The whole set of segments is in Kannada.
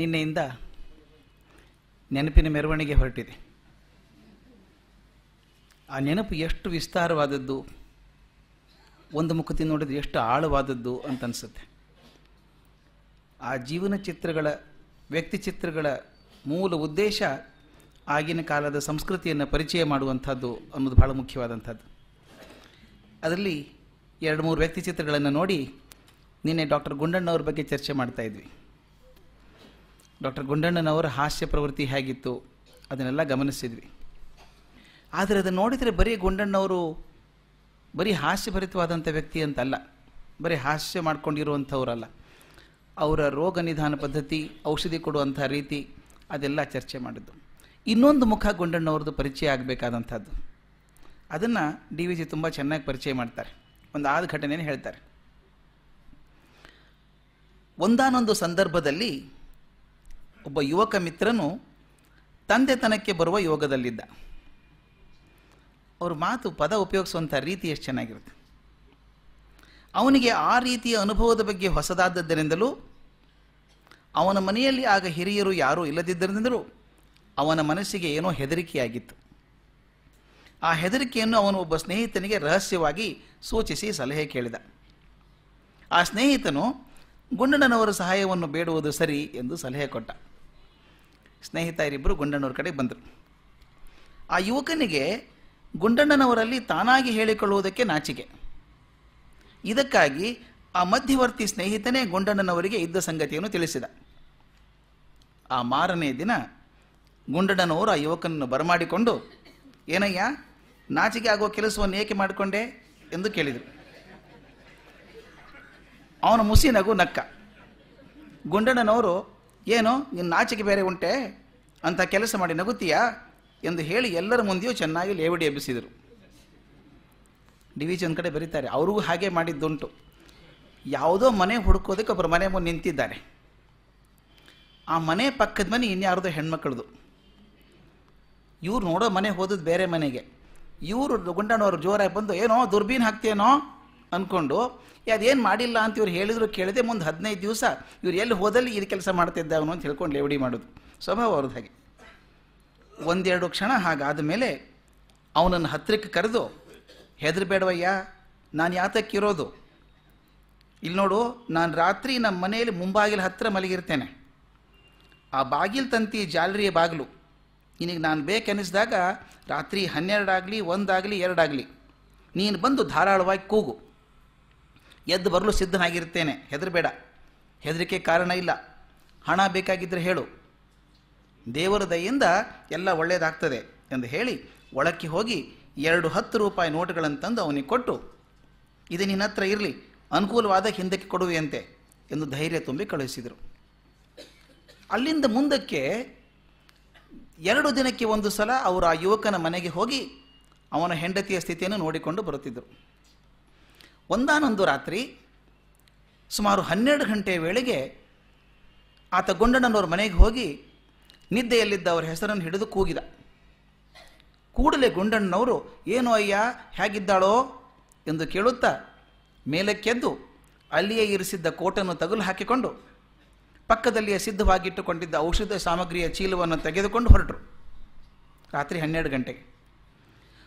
ನಿನ್ನೆಯಿಂದ ನೆನಪಿನ ಮೆರವಣಿಗೆ ಹೊರಟಿದೆ ಆ ನೆನಪು ಎಷ್ಟು ವಿಸ್ತಾರವಾದದ್ದು ಒಂದು ಮುಖತಿ ನೋಡಿದ್ರೆ ಎಷ್ಟು ಆಳವಾದದ್ದು ಅಂತ ಅನಿಸುತ್ತೆ ಆ ಜೀವನ ಚಿತ್ರಗಳ ವ್ಯಕ್ತಿ ಚಿತ್ರಗಳ ಮೂಲ ಉದ್ದೇಶ ಆಗಿನ ಕಾಲದ ಸಂಸ್ಕೃತಿಯನ್ನು ಪರಿಚಯ ಮಾಡುವಂಥದ್ದು ಅನ್ನೋದು ಬಹಳ ಮುಖ್ಯವಾದಂಥದ್ದು ಅದರಲ್ಲಿ ಎರಡು ಮೂರು ವ್ಯಕ್ತಿ ಚಿತ್ರಗಳನ್ನು ನೋಡಿ ನಿನ್ನೆ ಡಾಕ್ಟರ್ ಗುಂಡಣ್ಣವ್ರ ಬಗ್ಗೆ ಚರ್ಚೆ ಮಾಡ್ತಾ ಇದ್ವಿ ಡಾಕ್ಟರ್ ಗುಂಡಣ್ಣನವರ ಹಾಸ್ಯ ಪ್ರವೃತ್ತಿ ಹೇಗಿತ್ತು ಅದನ್ನೆಲ್ಲ ಗಮನಿಸಿದ್ವಿ ಆದರೆ ಅದನ್ನು ನೋಡಿದರೆ ಬರೀ ಗುಂಡಣ್ಣವರು ಬರೀ ಹಾಸ್ಯಭರಿತವಾದಂಥ ವ್ಯಕ್ತಿ ಅಂತಲ್ಲ ಬರೀ ಹಾಸ್ಯ ಮಾಡ್ಕೊಂಡಿರುವಂಥವ್ರಲ್ಲ ಅವರ ರೋಗ ನಿಧಾನ ಪದ್ಧತಿ ಔಷಧಿ ಕೊಡುವಂಥ ರೀತಿ ಅದೆಲ್ಲ ಚರ್ಚೆ ಮಾಡಿದ್ದು ಇನ್ನೊಂದು ಮುಖ ಗುಂಡಣ್ಣವ್ರದ್ದು ಪರಿಚಯ ಆಗಬೇಕಾದಂಥದ್ದು ಅದನ್ನು ಡಿ ವಿ ಜಿ ತುಂಬ ಚೆನ್ನಾಗಿ ಪರಿಚಯ ಮಾಡ್ತಾರೆ ಒಂದು ಆದ ಘಟನೆ ಹೇಳ್ತಾರೆ ಒಂದಾನೊಂದು ಸಂದರ್ಭದಲ್ಲಿ ಒಬ್ಬ ಯುವಕ ಮಿತ್ರನು ತಂದೆತನಕ್ಕೆ ಬರುವ ಯೋಗದಲ್ಲಿದ್ದ ಅವ್ರ ಮಾತು ಪದ ಉಪಯೋಗಿಸುವಂಥ ರೀತಿ ಎಷ್ಟು ಚೆನ್ನಾಗಿರುತ್ತೆ ಅವನಿಗೆ ಆ ರೀತಿಯ ಅನುಭವದ ಬಗ್ಗೆ ಹೊಸದಾದದ್ದರಿಂದಲೂ ಅವನ ಮನೆಯಲ್ಲಿ ಆಗ ಹಿರಿಯರು ಯಾರೂ ಇಲ್ಲದಿದ್ದರಿಂದಲೂ ಅವನ ಮನಸ್ಸಿಗೆ ಏನೋ ಹೆದರಿಕೆಯಾಗಿತ್ತು ಆ ಹೆದರಿಕೆಯನ್ನು ಅವನು ಒಬ್ಬ ಸ್ನೇಹಿತನಿಗೆ ರಹಸ್ಯವಾಗಿ ಸೂಚಿಸಿ ಸಲಹೆ ಕೇಳಿದ ಆ ಸ್ನೇಹಿತನು ಗುಂಡಣ್ಣನವರ ಸಹಾಯವನ್ನು ಬೇಡುವುದು ಸರಿ ಎಂದು ಸಲಹೆ ಕೊಟ್ಟ ಸ್ನೇಹಿತರಿಬ್ಬರು ಗುಂಡಣ್ಣವ್ರ ಕಡೆ ಬಂದರು ಆ ಯುವಕನಿಗೆ ಗುಂಡಣ್ಣನವರಲ್ಲಿ ತಾನಾಗಿ ಹೇಳಿಕೊಳ್ಳುವುದಕ್ಕೆ ನಾಚಿಕೆ ಇದಕ್ಕಾಗಿ ಆ ಮಧ್ಯವರ್ತಿ ಸ್ನೇಹಿತನೇ ಗುಂಡಣ್ಣನವರಿಗೆ ಇದ್ದ ಸಂಗತಿಯನ್ನು ತಿಳಿಸಿದ ಆ ಮಾರನೇ ದಿನ ಗುಂಡಣ್ಣನವರು ಆ ಯುವಕನನ್ನು ಬರಮಾಡಿಕೊಂಡು ಏನಯ್ಯ ನಾಚಿಕೆ ಆಗುವ ಕೆಲಸವನ್ನು ಏಕೆ ಮಾಡಿಕೊಂಡೆ ಎಂದು ಕೇಳಿದರು ಅವನ ಮುಸಿ ನಗು ನಕ್ಕ ಗುಂಡಣ್ಣನವರು ಏನು ನಿನ್ನ ನಾಚಿಕೆ ಬೇರೆ ಉಂಟೆ ಅಂತ ಕೆಲಸ ಮಾಡಿ ನಗುತ್ತೀಯಾ ಎಂದು ಹೇಳಿ ಎಲ್ಲರ ಮುಂದೆಯೂ ಚೆನ್ನಾಗಿ ಲೇವಡಿ ಎಬ್ಬಿಸಿದರು ಡಿವಿಜನ್ ಕಡೆ ಬರೀತಾರೆ ಅವ್ರಿಗೂ ಹಾಗೆ ಮಾಡಿದ್ದುಂಟು ಯಾವುದೋ ಮನೆ ಹುಡುಕೋದಕ್ಕೆ ಒಬ್ಬರು ಮನೆ ಮುಂದೆ ನಿಂತಿದ್ದಾರೆ ಆ ಮನೆ ಪಕ್ಕದ ಮನೆ ಇನ್ಯಾರ್ದೋ ಹೆಣ್ಮಕ್ಳದು ಇವ್ರು ನೋಡೋ ಮನೆ ಹೋದದ್ದು ಬೇರೆ ಮನೆಗೆ ಇವರು ಗುಂಡಣ್ಣವ್ರು ಜೋರಾಗಿ ಬಂದು ಏನೋ ದುರ್ಬೀನ್ ಹಾಕ್ತೇನೋ ಅಂದ್ಕೊಂಡು ಅದೇನು ಮಾಡಿಲ್ಲ ಅಂತ ಇವ್ರು ಹೇಳಿದ್ರು ಕೇಳಿದೆ ಮುಂದೆ ಹದಿನೈದು ದಿವಸ ಇವ್ರು ಎಲ್ಲಿ ಹೋದಲ್ಲಿ ಇದು ಕೆಲಸ ಮಾಡ್ತಿದ್ದ ಅವನು ಅಂತ ಹೇಳ್ಕೊಂಡು ಲೇವಡಿ ಮಾಡೋದು ಸ್ವಭಾವ ಅವ್ರದ್ದು ಹಾಗೆ ಒಂದೆರಡು ಕ್ಷಣ ಹಾಗಾದ ಮೇಲೆ ಅವನನ್ನು ಹತ್ತಿರಕ್ಕೆ ಕರೆದು ಹೆದರಬೇಡವಯ್ಯ ನಾನು ಯಾತಕ್ಕಿರೋದು ಇಲ್ಲಿ ನೋಡು ನಾನು ರಾತ್ರಿ ನಮ್ಮ ಮನೆಯಲ್ಲಿ ಮುಂಬಾಗಿಲು ಹತ್ತಿರ ಮಲಗಿರ್ತೇನೆ ಆ ಬಾಗಿಲು ತಂತಿ ಜಾಲರಿಯ ಬಾಗಿಲು ನಿನಗೆ ನಾನು ಬೇಕನ್ನಿಸಿದಾಗ ರಾತ್ರಿ ಹನ್ನೆರಡಾಗಲಿ ಒಂದಾಗಲಿ ಎರಡಾಗಲಿ ನೀನು ಬಂದು ಧಾರಾಳವಾಗಿ ಕೂಗು ಎದ್ದು ಬರಲು ಸಿದ್ಧನಾಗಿರ್ತೇನೆ ಹೆದರಬೇಡ ಹೆದರಿಕೆ ಕಾರಣ ಇಲ್ಲ ಹಣ ಬೇಕಾಗಿದ್ದರೆ ಹೇಳು ದೇವರ ದಯಿಂದ ಎಲ್ಲ ಒಳ್ಳೆಯದಾಗ್ತದೆ ಎಂದು ಹೇಳಿ ಒಳಕ್ಕೆ ಹೋಗಿ ಎರಡು ಹತ್ತು ರೂಪಾಯಿ ನೋಟುಗಳನ್ನು ತಂದು ಅವನಿಗೆ ಕೊಟ್ಟು ಇದು ನಿನ್ನ ಹತ್ರ ಇರಲಿ ಅನುಕೂಲವಾದ ಹಿಂದಕ್ಕೆ ಕೊಡುವೆಯಂತೆ ಎಂದು ಧೈರ್ಯ ತುಂಬಿ ಕಳುಹಿಸಿದರು ಅಲ್ಲಿಂದ ಮುಂದಕ್ಕೆ ಎರಡು ದಿನಕ್ಕೆ ಒಂದು ಸಲ ಅವರು ಆ ಯುವಕನ ಮನೆಗೆ ಹೋಗಿ ಅವನ ಹೆಂಡತಿಯ ಸ್ಥಿತಿಯನ್ನು ನೋಡಿಕೊಂಡು ಬರುತ್ತಿದ್ದರು ಒಂದಾನೊಂದು ರಾತ್ರಿ ಸುಮಾರು ಹನ್ನೆರಡು ಗಂಟೆಯ ವೇಳೆಗೆ ಆತ ಗೊಂಡಣ್ಣನವ್ರ ಮನೆಗೆ ಹೋಗಿ ನಿದ್ದೆಯಲ್ಲಿದ್ದ ಅವರ ಹೆಸರನ್ನು ಹಿಡಿದು ಕೂಗಿದ ಕೂಡಲೇ ಗುಂಡಣ್ಣನವರು ಏನು ಅಯ್ಯ ಹೇಗಿದ್ದಾಳೋ ಎಂದು ಕೇಳುತ್ತಾ ಮೇಲಕ್ಕೆದ್ದು ಅಲ್ಲಿಯೇ ಇರಿಸಿದ್ದ ಕೋಟನ್ನು ತಗುಲು ಹಾಕಿಕೊಂಡು ಪಕ್ಕದಲ್ಲಿಯೇ ಸಿದ್ಧವಾಗಿಟ್ಟುಕೊಂಡಿದ್ದ ಔಷಧ ಸಾಮಗ್ರಿಯ ಚೀಲವನ್ನು ತೆಗೆದುಕೊಂಡು ಹೊರಟರು ರಾತ್ರಿ ಹನ್ನೆರಡು ಗಂಟೆಗೆ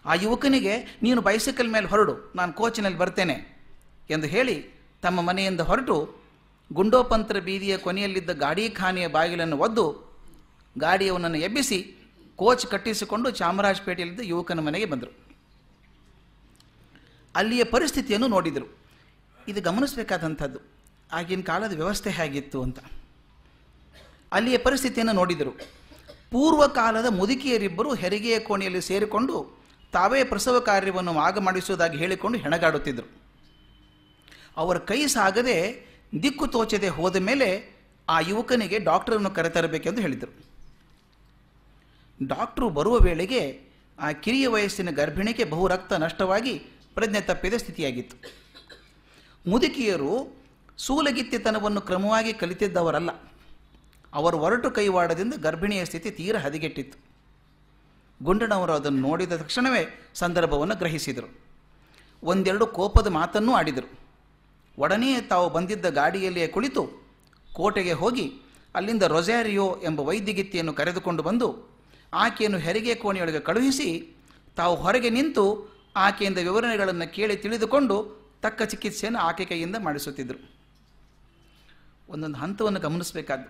ಆ ಯುವಕನಿಗೆ ನೀನು ಬೈಸಿಕಲ್ ಮೇಲೆ ಹೊರಡು ನಾನು ಕೋಚಿನಲ್ಲಿ ಬರ್ತೇನೆ ಎಂದು ಹೇಳಿ ತಮ್ಮ ಮನೆಯಿಂದ ಹೊರಟು ಗುಂಡೋಪಂತ್ರ ಬೀದಿಯ ಕೊನೆಯಲ್ಲಿದ್ದ ಗಾಡಿ ಖಾನೆಯ ಬಾಗಿಲನ್ನು ಒದ್ದು ಗಾಡಿಯವನನ್ನು ಎಬ್ಬಿಸಿ ಕೋಚ್ ಕಟ್ಟಿಸಿಕೊಂಡು ಚಾಮರಾಜಪೇಟೆಯಲ್ಲಿದ್ದ ಯುವಕನ ಮನೆಗೆ ಬಂದರು ಅಲ್ಲಿಯ ಪರಿಸ್ಥಿತಿಯನ್ನು ನೋಡಿದರು ಇದು ಗಮನಿಸಬೇಕಾದಂಥದ್ದು ಆಗಿನ ಕಾಲದ ವ್ಯವಸ್ಥೆ ಹೇಗಿತ್ತು ಅಂತ ಅಲ್ಲಿಯ ಪರಿಸ್ಥಿತಿಯನ್ನು ನೋಡಿದರು ಪೂರ್ವ ಕಾಲದ ಮುದುಕಿಯರಿಬ್ಬರು ಹೆರಿಗೆಯ ಕೋಣೆಯಲ್ಲಿ ಸೇರಿಕೊಂಡು ತಾವೇ ಪ್ರಸವ ಕಾರ್ಯವನ್ನು ಆಗ ಹೇಳಿಕೊಂಡು ಹೆಣಗಾಡುತ್ತಿದ್ದರು ಅವರ ಕೈ ಸಾಗದೆ ದಿಕ್ಕು ತೋಚದೆ ಹೋದ ಮೇಲೆ ಆ ಯುವಕನಿಗೆ ಡಾಕ್ಟರನ್ನು ಕರೆತರಬೇಕೆಂದು ಹೇಳಿದರು ಡಾಕ್ಟರು ಬರುವ ವೇಳೆಗೆ ಆ ಕಿರಿಯ ವಯಸ್ಸಿನ ಗರ್ಭಿಣಿಗೆ ಬಹು ರಕ್ತ ನಷ್ಟವಾಗಿ ಪ್ರಜ್ಞೆ ತಪ್ಪಿದ ಸ್ಥಿತಿಯಾಗಿತ್ತು ಮುದುಕಿಯರು ಸೂಲಗಿತ್ತಿತನವನ್ನು ಕ್ರಮವಾಗಿ ಕಲಿತಿದ್ದವರಲ್ಲ ಅವರು ಒರಟು ಕೈವಾಡದಿಂದ ಗರ್ಭಿಣಿಯ ಸ್ಥಿತಿ ತೀರ ಹದಗೆಟ್ಟಿತ್ತು ಗುಂಡನವರು ಅದನ್ನು ನೋಡಿದ ತಕ್ಷಣವೇ ಸಂದರ್ಭವನ್ನು ಗ್ರಹಿಸಿದರು ಒಂದೆರಡು ಕೋಪದ ಮಾತನ್ನೂ ಆಡಿದರು ಒಡನೆ ತಾವು ಬಂದಿದ್ದ ಗಾಡಿಯಲ್ಲಿಯೇ ಕುಳಿತು ಕೋಟೆಗೆ ಹೋಗಿ ಅಲ್ಲಿಂದ ರೊಜಾರಿಯೋ ಎಂಬ ವೈದ್ಯಗಿತ್ತಿಯನ್ನು ಕರೆದುಕೊಂಡು ಬಂದು ಆಕೆಯನ್ನು ಹೆರಿಗೆ ಕೋಣೆಯೊಳಗೆ ಕಳುಹಿಸಿ ತಾವು ಹೊರಗೆ ನಿಂತು ಆಕೆಯಿಂದ ವಿವರಣೆಗಳನ್ನು ಕೇಳಿ ತಿಳಿದುಕೊಂಡು ತಕ್ಕ ಚಿಕಿತ್ಸೆಯನ್ನು ಆಕೆ ಕೈಯಿಂದ ಮಾಡಿಸುತ್ತಿದ್ದರು ಒಂದೊಂದು ಹಂತವನ್ನು ಗಮನಿಸಬೇಕಾದ್ದು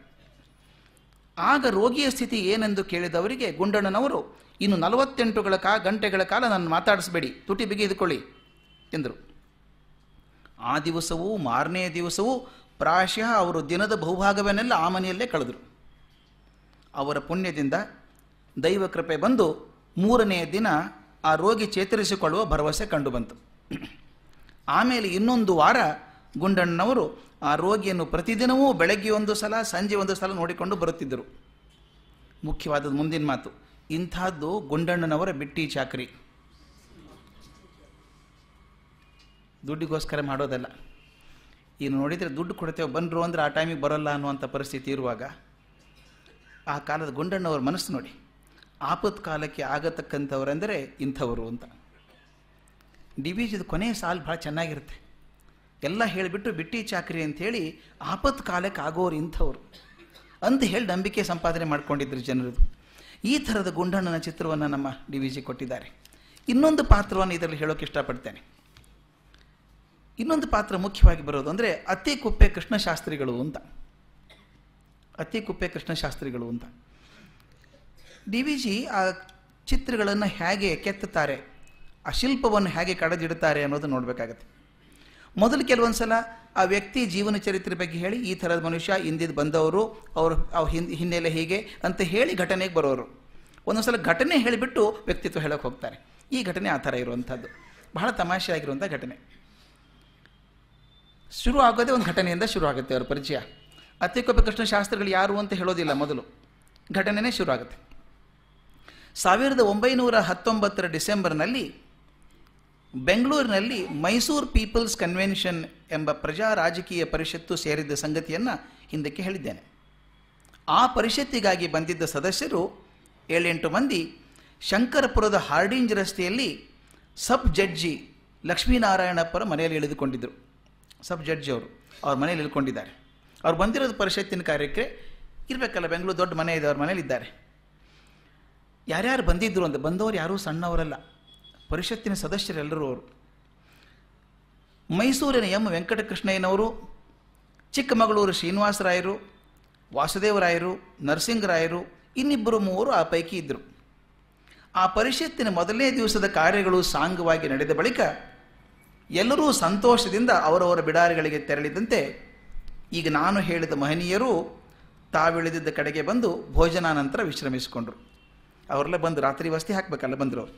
ಆಗ ರೋಗಿಯ ಸ್ಥಿತಿ ಏನೆಂದು ಕೇಳಿದವರಿಗೆ ಗುಂಡಣ್ಣನವರು ಇನ್ನು ನಲವತ್ತೆಂಟುಗಳ ಕಾ ಗಂಟೆಗಳ ಕಾಲ ನಾನು ಮಾತಾಡಿಸಬೇಡಿ ತುಟಿ ಬಿಗಿದುಕೊಳ್ಳಿ ಎಂದರು ಆ ದಿವಸವೂ ಮಾರನೇ ದಿವಸವೂ ಪ್ರಾಯಶಃ ಅವರು ದಿನದ ಬಹುಭಾಗವನ್ನೆಲ್ಲ ಆ ಮನೆಯಲ್ಲೇ ಕಳೆದರು ಅವರ ಪುಣ್ಯದಿಂದ ದೈವ ಕೃಪೆ ಬಂದು ಮೂರನೆಯ ದಿನ ಆ ರೋಗಿ ಚೇತರಿಸಿಕೊಳ್ಳುವ ಭರವಸೆ ಕಂಡುಬಂತು ಆಮೇಲೆ ಇನ್ನೊಂದು ವಾರ ಗುಂಡಣ್ಣನವರು ಆ ರೋಗಿಯನ್ನು ಪ್ರತಿದಿನವೂ ಬೆಳಗ್ಗೆ ಒಂದು ಸಲ ಸಂಜೆ ಒಂದು ಸಲ ನೋಡಿಕೊಂಡು ಬರುತ್ತಿದ್ದರು ಮುಖ್ಯವಾದದ್ದು ಮುಂದಿನ ಮಾತು ಇಂಥದ್ದು ಗುಂಡಣ್ಣನವರ ಬಿಟ್ಟಿ ಚಾಕ್ರಿ ದುಡ್ಡಿಗೋಸ್ಕರ ಮಾಡೋದಲ್ಲ ಈಗ ನೋಡಿದರೆ ದುಡ್ಡು ಕೊಡ್ತೇವೆ ಬಂದರು ಅಂದರೆ ಆ ಟೈಮಿಗೆ ಬರೋಲ್ಲ ಅನ್ನುವಂಥ ಪರಿಸ್ಥಿತಿ ಇರುವಾಗ ಆ ಕಾಲದ ಗುಂಡಣ್ಣವ್ರ ಮನಸ್ಸು ನೋಡಿ ಆಪತ್ ಕಾಲಕ್ಕೆ ಆಗತಕ್ಕಂಥವ್ರಂದರೆ ಇಂಥವರು ಅಂತ ಡಿ ಜಿದು ಕೊನೆಯ ಸಾಲು ಭಾಳ ಚೆನ್ನಾಗಿರುತ್ತೆ ಎಲ್ಲ ಹೇಳಿಬಿಟ್ಟು ಬಿಟ್ಟಿ ಚಾಕ್ರಿ ಅಂಥೇಳಿ ಆಪತ್ ಕಾಲಕ್ಕೆ ಆಗೋರು ಇಂಥವ್ರು ಅಂತ ಹೇಳಿ ನಂಬಿಕೆ ಸಂಪಾದನೆ ಮಾಡ್ಕೊಂಡಿದ್ರು ಜನರದು ಈ ಥರದ ಗುಂಡಣ್ಣನ ಚಿತ್ರವನ್ನು ನಮ್ಮ ಡಿ ವಿ ಜಿ ಕೊಟ್ಟಿದ್ದಾರೆ ಇನ್ನೊಂದು ಪಾತ್ರವನ್ನು ಇದರಲ್ಲಿ ಹೇಳೋಕೆ ಇಷ್ಟಪಡ್ತೇನೆ ಇನ್ನೊಂದು ಪಾತ್ರ ಮುಖ್ಯವಾಗಿ ಬರೋದು ಅಂದರೆ ಅತಿ ಕುಪ್ಪೆ ಕೃಷ್ಣಶಾಸ್ತ್ರಿಗಳು ಅಂತ ಅತಿ ಕುಪ್ಪೆ ಕೃಷ್ಣಶಾಸ್ತ್ರಿಗಳು ಅಂತ ಡಿ ವಿ ಜಿ ಆ ಚಿತ್ರಗಳನ್ನು ಹೇಗೆ ಕೆತ್ತುತ್ತಾರೆ ಆ ಶಿಲ್ಪವನ್ನು ಹೇಗೆ ಕಡದಿಡುತ್ತಾರೆ ಅನ್ನೋದು ನೋಡಬೇಕಾಗತ್ತೆ ಮೊದಲು ಕೆಲವೊಂದು ಸಲ ಆ ವ್ಯಕ್ತಿ ಜೀವನ ಚರಿತ್ರೆ ಬಗ್ಗೆ ಹೇಳಿ ಈ ಥರದ ಮನುಷ್ಯ ಇಂದಿದ್ದು ಬಂದವರು ಅವರು ಅವ್ರ ಹಿನ್ನೆಲೆ ಹೀಗೆ ಅಂತ ಹೇಳಿ ಘಟನೆಗೆ ಬರೋರು ಒಂದೊಂದು ಸಲ ಘಟನೆ ಹೇಳಿಬಿಟ್ಟು ವ್ಯಕ್ತಿತ್ವ ಹೇಳೋಕೆ ಹೋಗ್ತಾರೆ ಈ ಘಟನೆ ಆ ಥರ ಇರುವಂಥದ್ದು ಬಹಳ ತಮಾಷೆ ಆಗಿರುವಂಥ ಘಟನೆ ಶುರು ಆಗೋದೇ ಒಂದು ಘಟನೆಯಿಂದ ಶುರು ಆಗುತ್ತೆ ಅವರ ಪರಿಚಯ ಕೃಷ್ಣ ಶಾಸ್ತ್ರಿಗಳು ಯಾರು ಅಂತ ಹೇಳೋದಿಲ್ಲ ಮೊದಲು ಘಟನೆನೇ ಶುರು ಆಗುತ್ತೆ ಸಾವಿರದ ಒಂಬೈನೂರ ಹತ್ತೊಂಬತ್ತರ ಡಿಸೆಂಬರ್ನಲ್ಲಿ ಬೆಂಗಳೂರಿನಲ್ಲಿ ಮೈಸೂರು ಪೀಪಲ್ಸ್ ಕನ್ವೆನ್ಷನ್ ಎಂಬ ಪ್ರಜಾ ರಾಜಕೀಯ ಪರಿಷತ್ತು ಸೇರಿದ್ದ ಸಂಗತಿಯನ್ನು ಹಿಂದಕ್ಕೆ ಹೇಳಿದ್ದೇನೆ ಆ ಪರಿಷತ್ತಿಗಾಗಿ ಬಂದಿದ್ದ ಸದಸ್ಯರು ಏಳೆಂಟು ಮಂದಿ ಶಂಕರಪುರದ ಹಾರ್ಡಿಂಜ್ ರಸ್ತೆಯಲ್ಲಿ ಸಬ್ ಜಡ್ಜಿ ಲಕ್ಷ್ಮೀನಾರಾಯಣಪ್ಪರ ಮನೆಯಲ್ಲಿ ಇಳಿದುಕೊಂಡಿದ್ದರು ಸಬ್ ಜಡ್ಜಿ ಅವರು ಅವ್ರ ಮನೇಲಿ ಇಲ್ಕೊಂಡಿದ್ದಾರೆ ಅವ್ರು ಬಂದಿರೋದು ಪರಿಷತ್ತಿನ ಕಾರ್ಯಕ್ಕೆ ಇರಬೇಕಲ್ಲ ಬೆಂಗಳೂರು ದೊಡ್ಡ ಮನೆ ಇದೆ ಅವ್ರ ಮನೇಲಿ ಇದ್ದಾರೆ ಯಾರ್ಯಾರು ಬಂದಿದ್ದರು ಅಂತ ಬಂದವರು ಯಾರೂ ಸಣ್ಣವರಲ್ಲ ಪರಿಷತ್ತಿನ ಸದಸ್ಯರೆಲ್ಲರೂ ಅವರು ಮೈಸೂರಿನ ಎಂ ವೆಂಕಟಕೃಷ್ಣಯ್ಯನವರು ಚಿಕ್ಕಮಗಳೂರು ಶ್ರೀನಿವಾಸರಾಯರು ವಾಸುದೇವರಾಯರು ನರಸಿಂಗರಾಯರು ಇನ್ನಿಬ್ಬರು ಮೂವರು ಆ ಪೈಕಿ ಇದ್ದರು ಆ ಪರಿಷತ್ತಿನ ಮೊದಲನೇ ದಿವಸದ ಕಾರ್ಯಗಳು ಸಾಂಗವಾಗಿ ನಡೆದ ಬಳಿಕ ಎಲ್ಲರೂ ಸಂತೋಷದಿಂದ ಅವರವರ ಬಿಡಾರಿಗಳಿಗೆ ತೆರಳಿದಂತೆ ಈಗ ನಾನು ಹೇಳಿದ ಮಹನೀಯರು ತಾವಿಳಿದಿದ್ದ ಕಡೆಗೆ ಬಂದು ಭೋಜನಾನಂತರ ವಿಶ್ರಮಿಸಿಕೊಂಡ್ರು ಅವರೆಲ್ಲ ಬಂದು ರಾತ್ರಿ ವಸತಿ ಹಾಕಬೇಕಲ್ಲ ಬಂದರು ಅವರು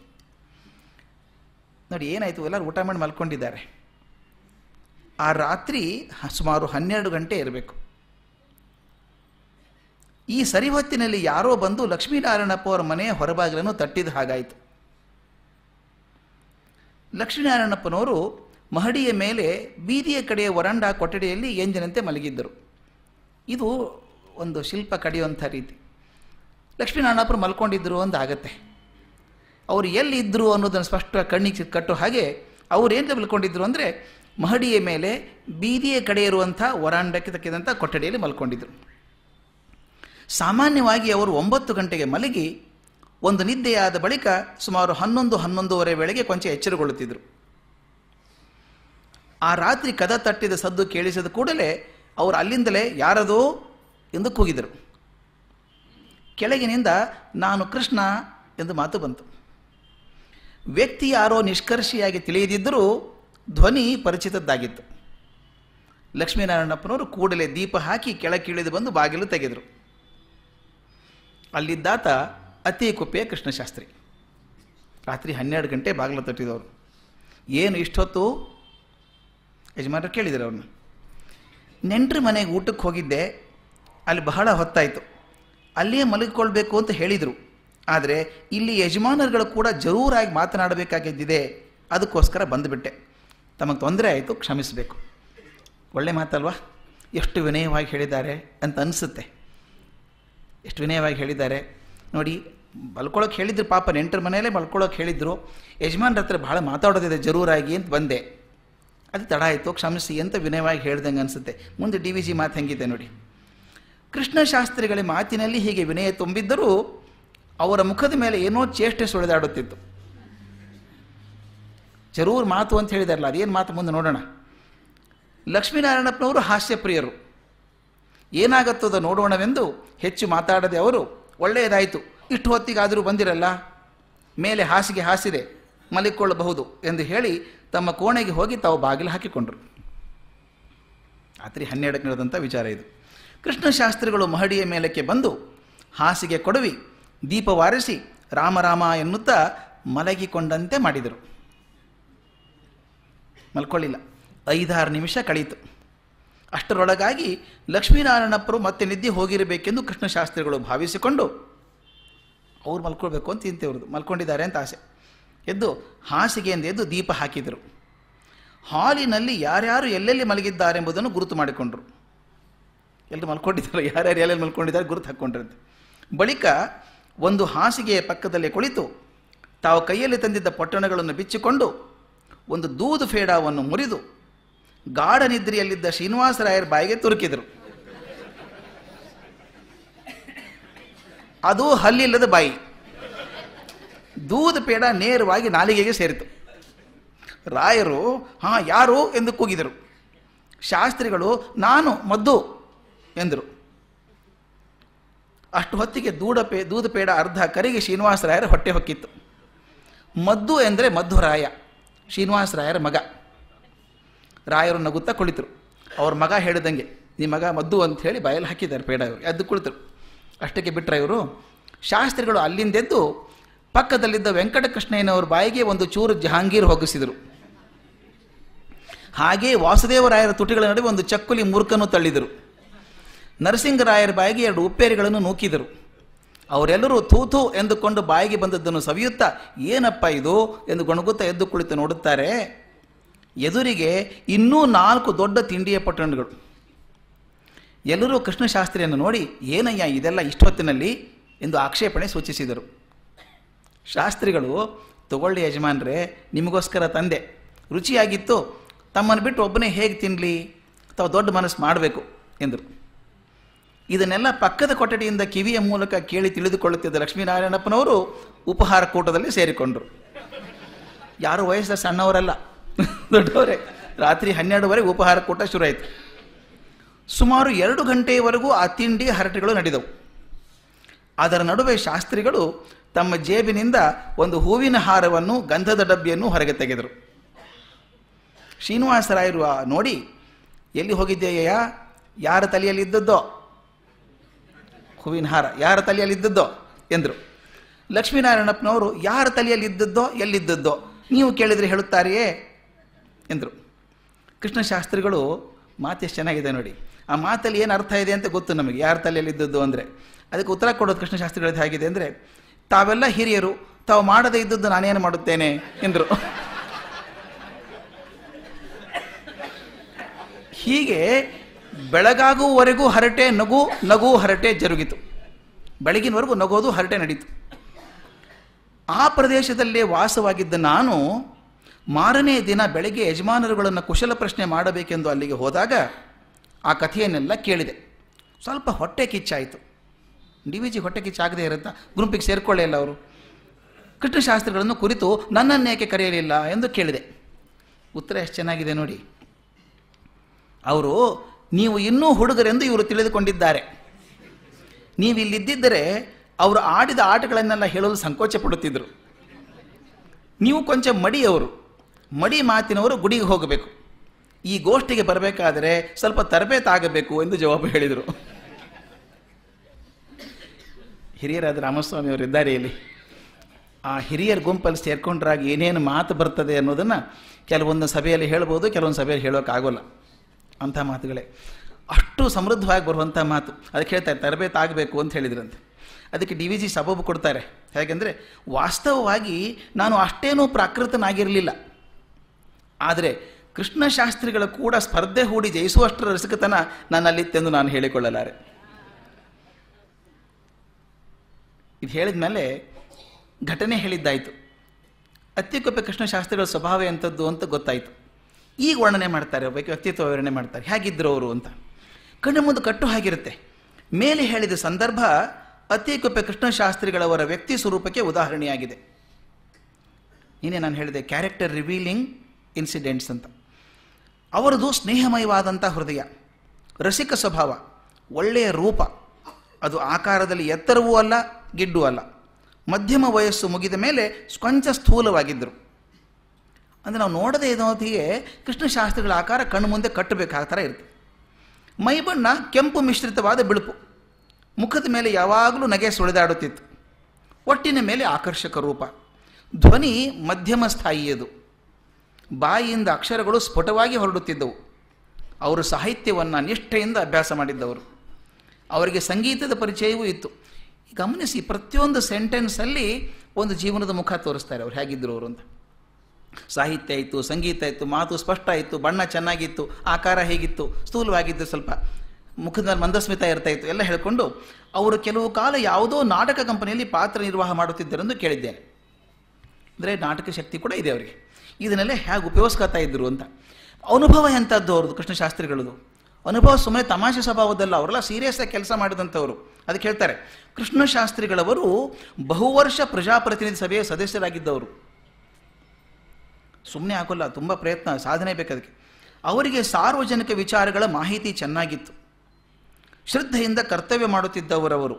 ನೋಡಿ ಏನಾಯಿತು ಎಲ್ಲರೂ ಊಟ ಮಾಡಿ ಮಲ್ಕೊಂಡಿದ್ದಾರೆ ಆ ರಾತ್ರಿ ಸುಮಾರು ಹನ್ನೆರಡು ಗಂಟೆ ಇರಬೇಕು ಈ ಸರಿಹೊತ್ತಿನಲ್ಲಿ ಯಾರೋ ಬಂದು ಲಕ್ಷ್ಮೀನಾರಾಯಣಪ್ಪ ಅವರ ಮನೆ ಹೊರಬಾಗಿಲನ್ನು ತಟ್ಟಿದ ಹಾಗಾಯಿತು ಲಕ್ಷ್ಮೀನಾರಾಯಣಪ್ಪನವರು ಮಹಡಿಯ ಮೇಲೆ ಬೀದಿಯ ಕಡೆಯ ವರಾಂಡ ಕೊಠಡಿಯಲ್ಲಿ ಎಂಜನಂತೆ ಮಲಗಿದ್ದರು ಇದು ಒಂದು ಶಿಲ್ಪ ಕಡಿಯುವಂಥ ರೀತಿ ಲಕ್ಷ್ಮೀನಾರಾಯಣಪ್ಪರು ಮಲ್ಕೊಂಡಿದ್ದರು ಅಂತ ಆಗತ್ತೆ ಅವರು ಎಲ್ಲಿದ್ದರು ಅನ್ನೋದನ್ನು ಸ್ಪಷ್ಟ ಕಣ್ಣಿಗೆ ಕಟ್ಟೋ ಹಾಗೆ ಏನು ಮಲ್ಕೊಂಡಿದ್ದರು ಅಂದರೆ ಮಹಡಿಯ ಮೇಲೆ ಬೀದಿಯ ಕಡೆ ಇರುವಂಥ ವರಾಂಡಕ್ಕೆ ತಕ್ಕಿದಂಥ ಕೊಠಡಿಯಲ್ಲಿ ಮಲ್ಕೊಂಡಿದ್ದರು ಸಾಮಾನ್ಯವಾಗಿ ಅವರು ಒಂಬತ್ತು ಗಂಟೆಗೆ ಮಲಗಿ ಒಂದು ನಿದ್ದೆಯಾದ ಬಳಿಕ ಸುಮಾರು ಹನ್ನೊಂದು ಹನ್ನೊಂದೂವರೆ ವೇಳೆಗೆ ಕೊಂಚ ಎಚ್ಚರಗೊಳ್ಳುತ್ತಿದ್ದರು ಆ ರಾತ್ರಿ ಕದ ತಟ್ಟಿದ ಸದ್ದು ಕೇಳಿಸಿದ ಕೂಡಲೇ ಅವರು ಅಲ್ಲಿಂದಲೇ ಯಾರದೋ ಎಂದು ಕೂಗಿದರು ಕೆಳಗಿನಿಂದ ನಾನು ಕೃಷ್ಣ ಎಂದು ಮಾತು ಬಂತು ವ್ಯಕ್ತಿ ಯಾರೋ ನಿಷ್ಕರ್ಷಿಯಾಗಿ ತಿಳಿಯದಿದ್ದರೂ ಧ್ವನಿ ಪರಿಚಿತದ್ದಾಗಿತ್ತು ಲಕ್ಷ್ಮೀನಾರಾಯಣಪ್ಪನವರು ಕೂಡಲೇ ದೀಪ ಹಾಕಿ ಕೆಳಕ್ಕಿಳಿದು ಬಂದು ಬಾಗಿಲು ತೆಗೆದರು ಅಲ್ಲಿದ್ದಾತ ಅತಿ ಕುಪ್ಪೆಯ ಕೃಷ್ಣಶಾಸ್ತ್ರಿ ರಾತ್ರಿ ಹನ್ನೆರಡು ಗಂಟೆ ಬಾಗಿಲು ತಟ್ಟಿದವರು ಏನು ಇಷ್ಟೊತ್ತು ಯಜಮಾನರು ಕೇಳಿದರು ಅವ್ರನ್ನ ನೆಂಟ್ರ ಮನೆಗೆ ಊಟಕ್ಕೆ ಹೋಗಿದ್ದೆ ಅಲ್ಲಿ ಬಹಳ ಹೊತ್ತಾಯಿತು ಅಲ್ಲಿಯೇ ಮಲಗಿಕೊಳ್ಬೇಕು ಅಂತ ಹೇಳಿದರು ಆದರೆ ಇಲ್ಲಿ ಯಜಮಾನರುಗಳು ಕೂಡ ಜರೂರಾಗಿ ಮಾತನಾಡಬೇಕಾಗಿದ್ದಿದೆ ಅದಕ್ಕೋಸ್ಕರ ಬಂದುಬಿಟ್ಟೆ ತಮಗೆ ತೊಂದರೆ ಆಯಿತು ಕ್ಷಮಿಸಬೇಕು ಒಳ್ಳೆ ಮಾತಲ್ವಾ ಎಷ್ಟು ವಿನಯವಾಗಿ ಹೇಳಿದ್ದಾರೆ ಅಂತ ಅನಿಸುತ್ತೆ ಎಷ್ಟು ವಿನಯವಾಗಿ ಹೇಳಿದ್ದಾರೆ ನೋಡಿ ಬಲ್ಕೊಳಕ್ಕೆ ಹೇಳಿದ್ರು ಪಾಪ ನೆಂಟರ ಮನೆಯಲ್ಲೇ ಬಲ್ಕೊಳಕ್ಕೆ ಹೇಳಿದ್ರು ಯಜಮಾನ್ರ ಹತ್ರ ಭಾಳ ಮಾತಾಡೋದಿದೆ ಜರೂರಾಗಿ ಅಂತ ಬಂದೆ ಅದು ತಡ ಆಯಿತು ಕ್ಷಮಿಸಿ ಅಂತ ವಿನಯವಾಗಿ ಹೇಳ್ದಂಗೆ ಅನಿಸುತ್ತೆ ಮುಂದೆ ಡಿ ವಿ ಜಿ ಮಾತು ಹೆಂಗಿದೆ ನೋಡಿ ಕೃಷ್ಣಶಾಸ್ತ್ರಿಗಳ ಮಾತಿನಲ್ಲಿ ಹೀಗೆ ವಿನಯ ತುಂಬಿದ್ದರೂ ಅವರ ಮುಖದ ಮೇಲೆ ಏನೋ ಚೇಷ್ಟೆ ಸುಳಿದಾಡುತ್ತಿತ್ತು ಜರೂರ್ ಮಾತು ಅಂತ ಹೇಳಿದಾರಲ್ಲ ಅದೇನು ಮಾತು ಮುಂದೆ ನೋಡೋಣ ಲಕ್ಷ್ಮೀನಾರಾಯಣಪ್ಪನವರು ಹಾಸ್ಯಪ್ರಿಯರು ಏನಾಗತ್ತದ ನೋಡೋಣವೆಂದು ಹೆಚ್ಚು ಮಾತಾಡದೆ ಅವರು ಒಳ್ಳೆಯದಾಯಿತು ಇಷ್ಟು ಹೊತ್ತಿಗಾದರೂ ಬಂದಿರಲ್ಲ ಮೇಲೆ ಹಾಸಿಗೆ ಹಾಸಿದೆ ಮಲಿಕೊಳ್ಳಬಹುದು ಎಂದು ಹೇಳಿ ತಮ್ಮ ಕೋಣೆಗೆ ಹೋಗಿ ತಾವು ಬಾಗಿಲು ಹಾಕಿಕೊಂಡರು ರಾತ್ರಿ ಹನ್ನೆರಡಕ್ಕೆ ನಡೆದಂಥ ವಿಚಾರ ಇದು ಕೃಷ್ಣಶಾಸ್ತ್ರಿಗಳು ಮಹಡಿಯ ಮೇಲಕ್ಕೆ ಬಂದು ಹಾಸಿಗೆ ಕೊಡವಿ ದೀಪವಾರಿಸಿ ರಾಮರಾಮ ಎನ್ನುತ್ತಾ ಮಲಗಿಕೊಂಡಂತೆ ಮಾಡಿದರು ಮಲ್ಕೊಳ್ಳಿಲ್ಲ ಐದಾರು ನಿಮಿಷ ಕಳೀತು ಅಷ್ಟರೊಳಗಾಗಿ ಲಕ್ಷ್ಮೀನಾರಾಯಣಪ್ಪರು ಮತ್ತೆ ನಿದ್ದೆ ಹೋಗಿರಬೇಕೆಂದು ಕೃಷ್ಣಶಾಸ್ತ್ರಿಗಳು ಭಾವಿಸಿಕೊಂಡು ಅವ್ರು ಮಲ್ಕೊಳ್ಬೇಕು ಅಂತ ಚಿಂತೆ ಮಲ್ಕೊಂಡಿದ್ದಾರೆ ಅಂತ ಆಸೆ ಎದ್ದು ಹಾಸಿಗೆಯಿಂದ ಎದ್ದು ದೀಪ ಹಾಕಿದರು ಹಾಲಿನಲ್ಲಿ ಯಾರ್ಯಾರು ಎಲ್ಲೆಲ್ಲಿ ಮಲಗಿದ್ದಾರೆ ಎಂಬುದನ್ನು ಗುರುತು ಮಾಡಿಕೊಂಡ್ರು ಎಲ್ಲರೂ ಮಲ್ಕೊಂಡಿದ್ದಾರೆ ಯಾರ್ಯಾರು ಎಲ್ಲೆಲ್ಲಿ ಮಲ್ಕೊಂಡಿದ್ದಾರೆ ಗುರುತು ಹಾಕ್ಕೊಂಡ್ರಂತೆ ಬಳಿಕ ಒಂದು ಹಾಸಿಗೆಯ ಪಕ್ಕದಲ್ಲಿ ಕುಳಿತು ತಾವು ಕೈಯಲ್ಲಿ ತಂದಿದ್ದ ಪೊಟ್ಟಣಗಳನ್ನು ಬಿಚ್ಚಿಕೊಂಡು ಒಂದು ದೂದು ಫೇಡಾವನ್ನು ಮುರಿದು ಗಾಢ ನಿದ್ರೆಯಲ್ಲಿದ್ದ ಶ್ರೀನಿವಾಸರಾಯರ ಬಾಯಿಗೆ ತುರುಕಿದರು ಅದು ಹಲ್ಲಿಲ್ಲದ ಬಾಯಿ ದೂದ ಪೇಡ ನೇರವಾಗಿ ನಾಲಿಗೆಗೆ ಸೇರಿತು ರಾಯರು ಹಾ ಯಾರು ಎಂದು ಕೂಗಿದರು ಶಾಸ್ತ್ರಿಗಳು ನಾನು ಮದ್ದು ಎಂದರು ಅಷ್ಟು ಹೊತ್ತಿಗೆ ದೂಡ ಪೇ ದೂದ ಪೇಡ ಅರ್ಧ ಕರಿಗೆ ರಾಯರ ಹೊಟ್ಟೆ ಹೊಕ್ಕಿತ್ತು ಮದ್ದು ಎಂದರೆ ಮಧುರಾಯ ರಾಯರ ಮಗ ರಾಯರು ನಗುತ್ತಾ ಕುಳಿತರು ಅವ್ರ ಮಗ ಹೇಳಿದಂಗೆ ನಿಮ್ಮ ಮಗ ಮದ್ದು ಅಂತ ಹೇಳಿ ಬಯಲು ಹಾಕಿದ್ದಾರೆ ಪೇಡ ಎದ್ದು ಕುಳಿತರು ಅಷ್ಟಕ್ಕೆ ಬಿಟ್ಟರೆ ಇವರು ಶಾಸ್ತ್ರಿಗಳು ಅಲ್ಲಿಂದೆದ್ದು ಪಕ್ಕದಲ್ಲಿದ್ದ ವೆಂಕಟಕೃಷ್ಣಯ್ಯನವ್ರ ಬಾಯಿಗೆ ಒಂದು ಚೂರು ಜಹಾಂಗೀರ್ ಹೊಗಿಸಿದರು ಹಾಗೆ ವಾಸುದೇವರಾಯರ ತುಟಿಗಳ ನಡುವೆ ಒಂದು ಚಕ್ಕುಲಿ ಮೂರ್ಖನ್ನು ತಳ್ಳಿದರು ನರಸಿಂಗರಾಯರ ಬಾಯಿಗೆ ಎರಡು ಉಪ್ಪೇರಿಗಳನ್ನು ನೂಕಿದರು ಅವರೆಲ್ಲರೂ ತೂತು ಎಂದುಕೊಂಡು ಬಾಯಿಗೆ ಬಂದದ್ದನ್ನು ಸವಿಯುತ್ತಾ ಏನಪ್ಪ ಇದು ಎಂದು ಗೊಣಗುತ್ತಾ ಎದ್ದು ಕುಳಿತು ನೋಡುತ್ತಾರೆ ಎದುರಿಗೆ ಇನ್ನೂ ನಾಲ್ಕು ದೊಡ್ಡ ತಿಂಡಿಯ ಪಟ್ಟಣಗಳು ಎಲ್ಲರೂ ಕೃಷ್ಣಶಾಸ್ತ್ರಿಯನ್ನು ನೋಡಿ ಏನಯ್ಯ ಇದೆಲ್ಲ ಇಷ್ಟೊತ್ತಿನಲ್ಲಿ ಎಂದು ಆಕ್ಷೇಪಣೆ ಸೂಚಿಸಿದರು ಶಾಸ್ತ್ರಿಗಳು ತಗೊಳ್ಳಿ ಯಜಮಾನ್ರೆ ನಿಮಗೋಸ್ಕರ ತಂದೆ ರುಚಿಯಾಗಿತ್ತು ತಮ್ಮನ್ನು ಬಿಟ್ಟು ಒಬ್ಬನೇ ಹೇಗೆ ತಿನ್ನಲಿ ಅಥವಾ ದೊಡ್ಡ ಮನಸ್ಸು ಮಾಡಬೇಕು ಎಂದರು ಇದನ್ನೆಲ್ಲ ಪಕ್ಕದ ಕೊಠಡಿಯಿಂದ ಕಿವಿಯ ಮೂಲಕ ಕೇಳಿ ತಿಳಿದುಕೊಳ್ಳುತ್ತಿದ್ದ ಲಕ್ಷ್ಮೀನಾರಾಯಣಪ್ಪನವರು ಉಪಹಾರ ಕೂಟದಲ್ಲಿ ಸೇರಿಕೊಂಡರು ಯಾರು ವಯಸ್ಸ ಸಣ್ಣವರಲ್ಲ ದೊಡ್ಡವರೇ ರಾತ್ರಿ ಹನ್ನೆರಡುವರೆಗೆ ಉಪಹಾರ ಕೂಟ ಶುರು ಆಯಿತು ಸುಮಾರು ಎರಡು ಗಂಟೆಯವರೆಗೂ ಆ ತಿಂಡಿ ಹರಟೆಗಳು ನಡೆದವು ಅದರ ನಡುವೆ ಶಾಸ್ತ್ರಿಗಳು ತಮ್ಮ ಜೇಬಿನಿಂದ ಒಂದು ಹೂವಿನ ಹಾರವನ್ನು ಗಂಧದ ಡಬ್ಬಿಯನ್ನು ಹೊರಗೆ ತೆಗೆದರು ಶ್ರೀನಿವಾಸರಾಯರು ನೋಡಿ ಎಲ್ಲಿ ಹೋಗಿದ್ದೇಯ ಯಾರ ತಲೆಯಲ್ಲಿದ್ದದ್ದೋ ಹೂವಿನ ಹಾರ ಯಾರ ತಲೆಯಲ್ಲಿದ್ದದ್ದೋ ಎಂದರು ಲಕ್ಷ್ಮೀನಾರಾಯಣಪ್ಪನವರು ಯಾರ ತಲೆಯಲ್ಲಿದ್ದದ್ದೋ ಎಲ್ಲಿದ್ದದ್ದೋ ನೀವು ಕೇಳಿದರೆ ಹೇಳುತ್ತಾರೆಯೇ ಎಂದರು ಕೃಷ್ಣಶಾಸ್ತ್ರಿಗಳು ಮಾತೆ ಚೆನ್ನಾಗಿದೆ ನೋಡಿ ಆ ಮಾತಲ್ಲಿ ಏನು ಅರ್ಥ ಇದೆ ಅಂತ ಗೊತ್ತು ನಮಗೆ ಯಾರ ತಲೆಯಲ್ಲಿ ಇದ್ದದ್ದು ಅಂದರೆ ಅದಕ್ಕೆ ಉತ್ತರ ಕೊಡೋದು ಕೃಷ್ಣಶಾಸ್ತ್ರಿಗಳದ್ದು ಹೇಗಿದೆ ಅಂದರೆ ತಾವೆಲ್ಲ ಹಿರಿಯರು ತಾವು ಮಾಡದೇ ಇದ್ದದ್ದು ನಾನೇನು ಮಾಡುತ್ತೇನೆ ಎಂದರು ಹೀಗೆ ಬೆಳಗಾಗುವವರೆಗೂ ಹರಟೆ ನಗು ನಗು ಹರಟೆ ಜರುಗಿತು ಬೆಳಗಿನವರೆಗೂ ನಗೋದು ಹರಟೆ ನಡೀತು ಆ ಪ್ರದೇಶದಲ್ಲಿ ವಾಸವಾಗಿದ್ದ ನಾನು ಮಾರನೇ ದಿನ ಬೆಳಗ್ಗೆ ಯಜಮಾನರುಗಳನ್ನು ಕುಶಲ ಪ್ರಶ್ನೆ ಮಾಡಬೇಕೆಂದು ಅಲ್ಲಿಗೆ ಹೋದಾಗ ಆ ಕಥೆಯನ್ನೆಲ್ಲ ಕೇಳಿದೆ ಸ್ವಲ್ಪ ಹೊಟ್ಟೆ ಕಿಚ್ಚಾಯಿತು ಡಿ ವಿ ಜಿ ಹೊಟ್ಟೆ ಕಿಚ್ಚಾಗದೇ ಇರುತ್ತಾ ಗುಂಪಿಗೆ ಸೇರಿಕೊಳ್ಳೇ ಇಲ್ಲ ಅವರು ಕೃಷ್ಣಶಾಸ್ತ್ರಿಗಳನ್ನು ಕುರಿತು ನನ್ನನ್ನು ಏಕೆ ಕರೆಯಲಿಲ್ಲ ಎಂದು ಕೇಳಿದೆ ಉತ್ತರ ಎಷ್ಟು ಚೆನ್ನಾಗಿದೆ ನೋಡಿ ಅವರು ನೀವು ಇನ್ನೂ ಹುಡುಗರೆಂದು ಇವರು ತಿಳಿದುಕೊಂಡಿದ್ದಾರೆ ನೀವು ಇಲ್ಲಿದ್ದರೆ ಅವರು ಆಡಿದ ಆಟಗಳನ್ನೆಲ್ಲ ಹೇಳಲು ಸಂಕೋಚ ಪಡುತ್ತಿದ್ದರು ನೀವು ಕೊಂಚ ಮಡಿಯವರು ಮಡಿ ಮಾತಿನವರು ಗುಡಿಗೆ ಹೋಗಬೇಕು ಈ ಗೋಷ್ಠಿಗೆ ಬರಬೇಕಾದರೆ ಸ್ವಲ್ಪ ತರಬೇತಾಗಬೇಕು ಎಂದು ಜವಾಬು ಹೇಳಿದರು ಹಿರಿಯರಾದ ರಾಮಸ್ವಾಮಿಯವರು ಇದ್ದಾರೆ ಇಲ್ಲಿ ಆ ಹಿರಿಯರ ಗುಂಪಲ್ಲಿ ಸೇರ್ಕೊಂಡ್ರಾಗ ಏನೇನು ಮಾತು ಬರ್ತದೆ ಅನ್ನೋದನ್ನು ಕೆಲವೊಂದು ಸಭೆಯಲ್ಲಿ ಹೇಳ್ಬೋದು ಕೆಲವೊಂದು ಸಭೆಯಲ್ಲಿ ಹೇಳೋಕ್ಕಾಗೋಲ್ಲ ಅಂಥ ಮಾತುಗಳೇ ಅಷ್ಟು ಸಮೃದ್ಧವಾಗಿ ಬರುವಂಥ ಮಾತು ಅದಕ್ಕೆ ಹೇಳ್ತಾರೆ ತರಬೇತಿ ಆಗಬೇಕು ಅಂತ ಹೇಳಿದ್ರಂತೆ ಅದಕ್ಕೆ ಡಿ ವಿ ಜಿ ಸಬಬು ಕೊಡ್ತಾರೆ ಹೇಗೆಂದರೆ ವಾಸ್ತವವಾಗಿ ನಾನು ಅಷ್ಟೇನೂ ಪ್ರಾಕೃತನಾಗಿರಲಿಲ್ಲ ಆದರೆ ಕೃಷ್ಣಶಾಸ್ತ್ರಿಗಳ ಕೂಡ ಸ್ಪರ್ಧೆ ಹೂಡಿ ಜಯಿಸುವಷ್ಟರ ರಸಿಕತನ ನನ್ನಲ್ಲಿತ್ತೆಂದು ನಾನು ಹೇಳಿಕೊಳ್ಳಲಾರೆ ಇದು ಹೇಳಿದ ಮೇಲೆ ಘಟನೆ ಹೇಳಿದ್ದಾಯಿತು ಅತ್ಯಕೊಪ್ಪೆ ಕೃಷ್ಣಶಾಸ್ತ್ರಿಗಳ ಸ್ವಭಾವ ಎಂಥದ್ದು ಅಂತ ಗೊತ್ತಾಯಿತು ಈಗ ವರ್ಣನೆ ಮಾಡ್ತಾರೆ ಒಬ್ಬ ವ್ಯಕ್ತಿತ್ವ ವಿವರಣೆ ಮಾಡ್ತಾರೆ ಹೇಗಿದ್ದರು ಅವರು ಅಂತ ಕಣ್ಣು ಮುಂದೆ ಕಟ್ಟು ಹಾಗಿರುತ್ತೆ ಮೇಲೆ ಹೇಳಿದ ಸಂದರ್ಭ ಅತ್ಯಕೊಪ್ಪೆ ಕೃಷ್ಣಶಾಸ್ತ್ರಿಗಳವರ ವ್ಯಕ್ತಿ ಸ್ವರೂಪಕ್ಕೆ ಉದಾಹರಣೆಯಾಗಿದೆ ಇನ್ನೇ ನಾನು ಹೇಳಿದೆ ಕ್ಯಾರೆಕ್ಟರ್ ರಿವೀಲಿಂಗ್ ಇನ್ಸಿಡೆಂಟ್ಸ್ ಅಂತ ಅವರದು ಸ್ನೇಹಮಯವಾದಂಥ ಹೃದಯ ರಸಿಕ ಸ್ವಭಾವ ಒಳ್ಳೆಯ ರೂಪ ಅದು ಆಕಾರದಲ್ಲಿ ಎತ್ತರವೂ ಅಲ್ಲ ಗಿಡ್ಡೂ ಅಲ್ಲ ಮಧ್ಯಮ ವಯಸ್ಸು ಮುಗಿದ ಮೇಲೆ ಕೊಂಚ ಸ್ಥೂಲವಾಗಿದ್ದರು ಅಂದರೆ ನಾವು ನೋಡದೇ ಇದ್ದೊತ್ತಿಗೆ ಕೃಷ್ಣಶಾಸ್ತ್ರಿಗಳ ಆಕಾರ ಕಣ್ಣು ಮುಂದೆ ಕಟ್ಟಬೇಕಾದ ಥರ ಇರುತ್ತೆ ಮೈಬಣ್ಣ ಕೆಂಪು ಮಿಶ್ರಿತವಾದ ಬಿಳುಪು ಮುಖದ ಮೇಲೆ ಯಾವಾಗಲೂ ನಗೆ ಸುಳಿದಾಡುತ್ತಿತ್ತು ಒಟ್ಟಿನ ಮೇಲೆ ಆಕರ್ಷಕ ರೂಪ ಧ್ವನಿ ಮಧ್ಯಮ ಸ್ಥಾಯಿಯದು ಬಾಯಿಯಿಂದ ಅಕ್ಷರಗಳು ಸ್ಫುಟವಾಗಿ ಹೊರಡುತ್ತಿದ್ದವು ಅವರು ಸಾಹಿತ್ಯವನ್ನು ನಿಷ್ಠೆಯಿಂದ ಅಭ್ಯಾಸ ಮಾಡಿದ್ದವರು ಅವರಿಗೆ ಸಂಗೀತದ ಪರಿಚಯವೂ ಇತ್ತು ಗಮನಿಸಿ ಪ್ರತಿಯೊಂದು ಸೆಂಟೆನ್ಸಲ್ಲಿ ಒಂದು ಜೀವನದ ಮುಖ ತೋರಿಸ್ತಾರೆ ಅವ್ರು ಹೇಗಿದ್ದರು ಅವರು ಅಂತ ಸಾಹಿತ್ಯ ಇತ್ತು ಸಂಗೀತ ಇತ್ತು ಮಾತು ಸ್ಪಷ್ಟ ಇತ್ತು ಬಣ್ಣ ಚೆನ್ನಾಗಿತ್ತು ಆಕಾರ ಹೇಗಿತ್ತು ಸ್ಥೂಲವಾಗಿದ್ದು ಸ್ವಲ್ಪ ಮುಖದ ಮಂದಸ್ಮಿತ ಇರ್ತಾ ಇತ್ತು ಎಲ್ಲ ಹೇಳಿಕೊಂಡು ಅವರು ಕೆಲವು ಕಾಲ ಯಾವುದೋ ನಾಟಕ ಕಂಪನಿಯಲ್ಲಿ ಪಾತ್ರ ನಿರ್ವಾಹ ಮಾಡುತ್ತಿದ್ದರೆಂದು ಕೇಳಿದ್ದೇನೆ ಅಂದರೆ ನಾಟಕ ಶಕ್ತಿ ಕೂಡ ಇದೆ ಅವರಿಗೆ ಇದನ್ನೆಲ್ಲ ಹೇಗೆ ಉಪಯೋಗಿಸ್ಕೊತಾ ಇದ್ದರು ಅಂತ ಅನುಭವ ಎಂಥದ್ದು ಅವ್ರದ್ದು ಕೃಷ್ಣಶಾಸ್ತ್ರಿಗಳದು ಅನುಭವ ಸುಮ್ಮನೆ ತಮಾಷೆ ಸ್ವಭಾವದಲ್ಲ ಅವರೆಲ್ಲ ಸೀರಿಯಸ್ ಆಗಿ ಕೆಲಸ ಮಾಡಿದಂಥವ್ರು ಅದಕ್ಕೆ ಹೇಳ್ತಾರೆ ಕೃಷ್ಣಶಾಸ್ತ್ರಿಗಳವರು ಬಹುವರ್ಷ ಪ್ರಜಾಪ್ರತಿನಿಧಿ ಸಭೆಯ ಸದಸ್ಯರಾಗಿದ್ದವರು ಸುಮ್ಮನೆ ಆಗೋಲ್ಲ ತುಂಬ ಪ್ರಯತ್ನ ಸಾಧನೆ ಬೇಕದಕ್ಕೆ ಅವರಿಗೆ ಸಾರ್ವಜನಿಕ ವಿಚಾರಗಳ ಮಾಹಿತಿ ಚೆನ್ನಾಗಿತ್ತು ಶ್ರದ್ಧೆಯಿಂದ ಕರ್ತವ್ಯ ಮಾಡುತ್ತಿದ್ದವರವರು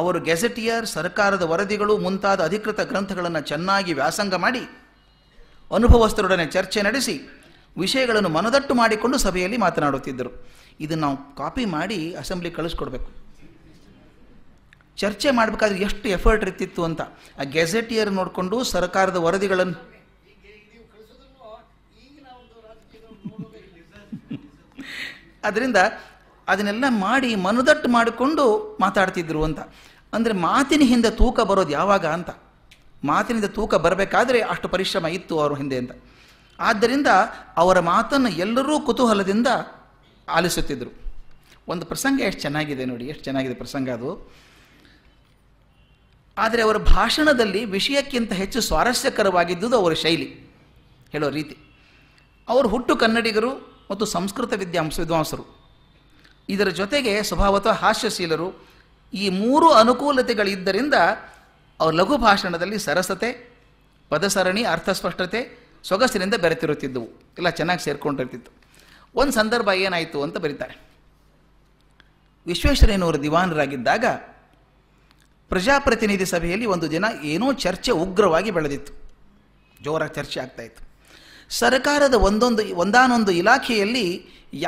ಅವರು ಗೆಜೆಟಿಯರ್ ಸರ್ಕಾರದ ವರದಿಗಳು ಮುಂತಾದ ಅಧಿಕೃತ ಗ್ರಂಥಗಳನ್ನು ಚೆನ್ನಾಗಿ ವ್ಯಾಸಂಗ ಮಾಡಿ ಅನುಭವಸ್ಥರೊಡನೆ ಚರ್ಚೆ ನಡೆಸಿ ವಿಷಯಗಳನ್ನು ಮನದಟ್ಟು ಮಾಡಿಕೊಂಡು ಸಭೆಯಲ್ಲಿ ಮಾತನಾಡುತ್ತಿದ್ದರು ಇದನ್ನು ನಾವು ಕಾಪಿ ಮಾಡಿ ಅಸೆಂಬ್ಲಿ ಕಳಿಸ್ಕೊಡ್ಬೇಕು ಚರ್ಚೆ ಮಾಡಬೇಕಾದ್ರೆ ಎಷ್ಟು ಎಫರ್ಟ್ ಇರ್ತಿತ್ತು ಅಂತ ಆ ಗೆಜೆಟಿಯರ್ ನೋಡಿಕೊಂಡು ಸರ್ಕಾರದ ವರದಿಗಳನ್ನು ಅದರಿಂದ ಅದನ್ನೆಲ್ಲ ಮಾಡಿ ಮನದಟ್ಟು ಮಾಡಿಕೊಂಡು ಮಾತಾಡ್ತಿದ್ರು ಅಂತ ಅಂದರೆ ಮಾತಿನ ಹಿಂದೆ ತೂಕ ಬರೋದು ಯಾವಾಗ ಅಂತ ಮಾತಿನಿಂದ ತೂಕ ಬರಬೇಕಾದರೆ ಅಷ್ಟು ಪರಿಶ್ರಮ ಇತ್ತು ಅವರ ಹಿಂದೆ ಅಂತ ಆದ್ದರಿಂದ ಅವರ ಮಾತನ್ನು ಎಲ್ಲರೂ ಕುತೂಹಲದಿಂದ ಆಲಿಸುತ್ತಿದ್ದರು ಒಂದು ಪ್ರಸಂಗ ಎಷ್ಟು ಚೆನ್ನಾಗಿದೆ ನೋಡಿ ಎಷ್ಟು ಚೆನ್ನಾಗಿದೆ ಪ್ರಸಂಗ ಅದು ಆದರೆ ಅವರ ಭಾಷಣದಲ್ಲಿ ವಿಷಯಕ್ಕಿಂತ ಹೆಚ್ಚು ಸ್ವಾರಸ್ಯಕರವಾಗಿದ್ದುದು ಅವರ ಶೈಲಿ ಹೇಳೋ ರೀತಿ ಅವರು ಹುಟ್ಟು ಕನ್ನಡಿಗರು ಮತ್ತು ಸಂಸ್ಕೃತ ವಿದ್ಯಾಂಸ ವಿದ್ವಾಂಸರು ಇದರ ಜೊತೆಗೆ ಸ್ವಭಾವತಃ ಹಾಸ್ಯಶೀಲರು ಈ ಮೂರು ಅನುಕೂಲತೆಗಳಿದ್ದರಿಂದ ಅವ್ರ ಲಘು ಭಾಷಣದಲ್ಲಿ ಸರಸತೆ ಪದಸರಣಿ ಅರ್ಥಸ್ಪಷ್ಟತೆ ಸೊಗಸಿನಿಂದ ಬೆರೆತಿರುತ್ತಿದ್ದವು ಎಲ್ಲ ಚೆನ್ನಾಗಿ ಸೇರಿಕೊಂಡಿರ್ತಿತ್ತು ಒಂದು ಸಂದರ್ಭ ಏನಾಯಿತು ಅಂತ ಬರೀತಾರೆ ವಿಶ್ವೇಶ್ವರಯ್ಯನವರು ದಿವಾನರಾಗಿದ್ದಾಗ ಪ್ರಜಾಪ್ರತಿನಿಧಿ ಸಭೆಯಲ್ಲಿ ಒಂದು ದಿನ ಏನೋ ಚರ್ಚೆ ಉಗ್ರವಾಗಿ ಬೆಳೆದಿತ್ತು ಜೋರಾಗಿ ಚರ್ಚೆ ಆಗ್ತಾಯಿತ್ತು ಸರ್ಕಾರದ ಒಂದೊಂದು ಒಂದಾನೊಂದು ಇಲಾಖೆಯಲ್ಲಿ